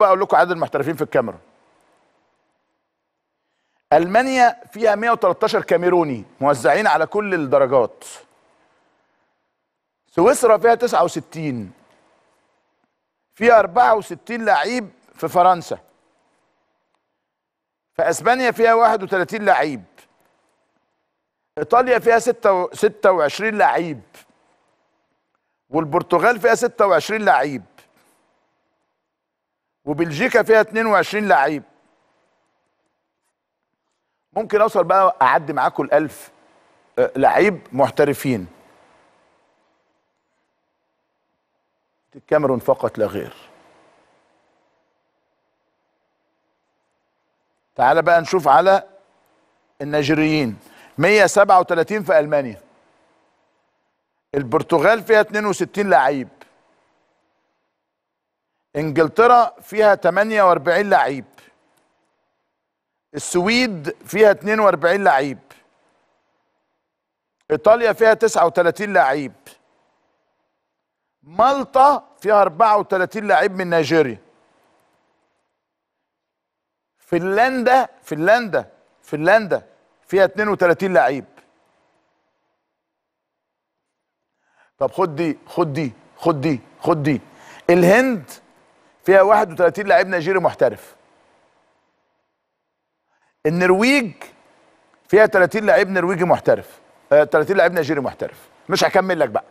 بقى اقول لكم عدد المحترفين في الكاميرون المانيا فيها 113 كاميروني موزعين على كل الدرجات سويسرا فيها 69 فيها 64 لعيب في فرنسا في اسبانيا فيها 31 لعيب ايطاليا فيها 26 لعيب والبرتغال فيها 26 لعيب وبلجيكا فيها 22 لعيب ممكن اوصل بقى اعدي معاكم ال 1000 آه، لعيب محترفين الكاميرون فقط لا غير تعال بقى نشوف على النيجيريين 137 في المانيا البرتغال فيها 62 لعيب انجلترا فيها 48 لعيب السويد فيها 42 لعيب ايطاليا فيها 39 لعيب مالطا فيها 34 لعيب من نيجيريا فنلندا فنلندا فنلندا فيها 32 لعيب طب خد دي خد دي خد دي خد دي الهند فيها 31 لاعب نيجيري محترف النرويج فيها 30 لاعب نرويجي محترف 30 آه، لاعب نيجيري محترف مش هكمل لك بقى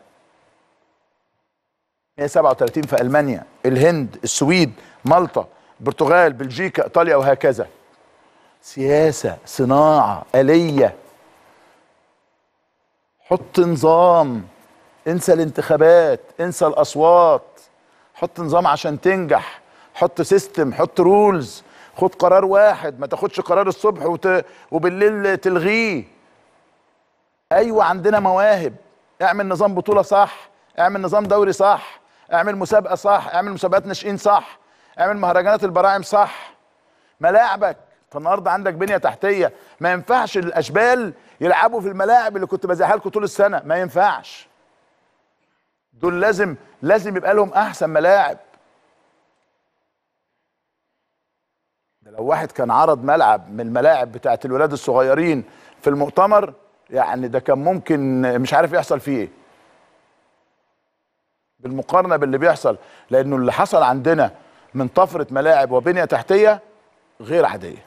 137 في المانيا الهند السويد مالطا البرتغال بلجيكا ايطاليا وهكذا سياسه صناعه اليه حط نظام انسى الانتخابات انسى الاصوات حط نظام عشان تنجح حط سيستم حط رولز خد قرار واحد ما تاخدش قرار الصبح وت... وبالليل تلغيه ايوه عندنا مواهب اعمل نظام بطوله صح اعمل نظام دوري صح اعمل مسابقه صح اعمل مسابقات ناشئين صح اعمل مهرجانات البراعم صح ملاعبك فالنهارده عندك بنيه تحتيه ما ينفعش الاشبال يلعبوا في الملاعب اللي كنت بزيحها لكم طول السنه ما ينفعش دول لازم لازم يبقى لهم احسن ملاعب ده لو واحد كان عرض ملعب من الملاعب بتاعه الولاد الصغيرين في المؤتمر يعني ده كان ممكن مش عارف يحصل فيه ايه بالمقارنه باللي بيحصل لانه اللي حصل عندنا من طفره ملاعب وبنيه تحتيه غير عاديه